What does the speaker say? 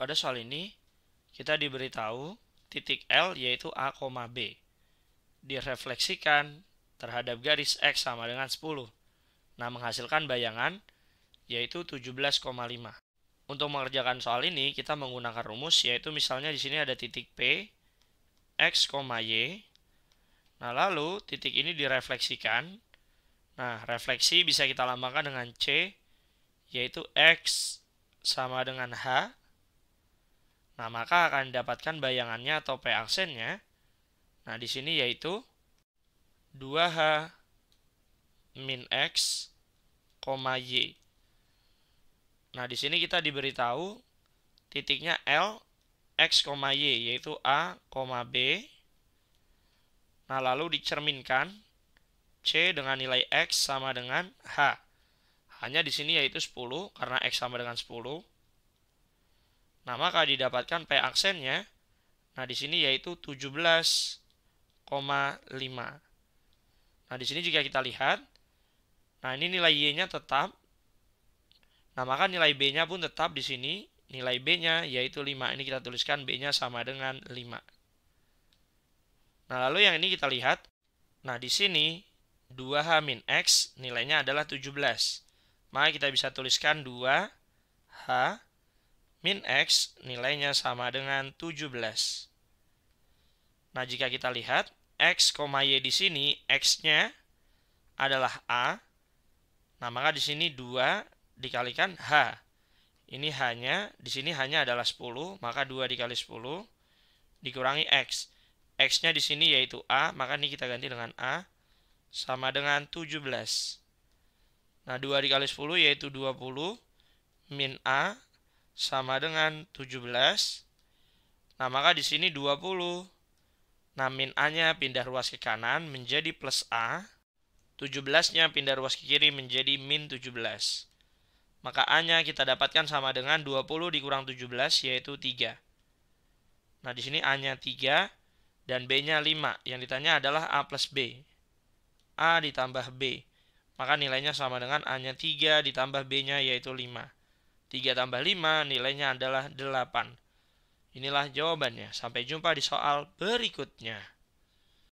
Pada soal ini, kita diberitahu titik L yaitu A, B. Direfleksikan terhadap garis X sama dengan 10. Nah, menghasilkan bayangan yaitu 17,5. Untuk mengerjakan soal ini, kita menggunakan rumus yaitu misalnya di sini ada titik P, X, Y. Nah, lalu titik ini direfleksikan. Nah, refleksi bisa kita lambangkan dengan C, yaitu X sama dengan H Nah, maka akan dapatkan bayangannya atau P aksennya. Nah, di sini yaitu 2H min X, Y. Nah, di sini kita diberitahu titiknya L, X, Y, yaitu A, B. Nah, lalu dicerminkan C dengan nilai X sama dengan H. Hanya di sini yaitu 10, karena X sama dengan 10. Nah, maka didapatkan P aksennya. Nah, di sini yaitu 17,5. Nah, di sini jika kita lihat, nah ini nilai Y-nya tetap. Nah, maka nilai B-nya pun tetap di sini. Nilai B-nya yaitu 5. Ini kita tuliskan B-nya sama dengan 5. Nah, lalu yang ini kita lihat. Nah, di sini 2H min X nilainya adalah 17. Maka kita bisa tuliskan 2H min X nilainya sama dengan 17. Nah, jika kita lihat X, Y di sini, X-nya adalah A. Nah, maka di sini 2 dikalikan H. Ini hanya, di sini hanya adalah 10, maka 2 dikali 10 dikurangi X. X-nya di sini yaitu A, maka ini kita ganti dengan A sama dengan 17. Nah, 2 dikali 10 yaitu 20 min A sama dengan 17. Nah, maka di sini 20. Nah, min A-nya pindah ruas ke kanan menjadi plus A. 17-nya pindah ruas ke kiri menjadi min 17. Maka A-nya kita dapatkan sama dengan 20 dikurang 17, yaitu 3. Nah, di sini A-nya 3 dan B-nya 5. Yang ditanya adalah A plus B. A ditambah B. Maka nilainya sama dengan A-nya 3 ditambah B-nya yaitu 5. 3 tambah 5 nilainya adalah 8. Inilah jawabannya. Sampai jumpa di soal berikutnya.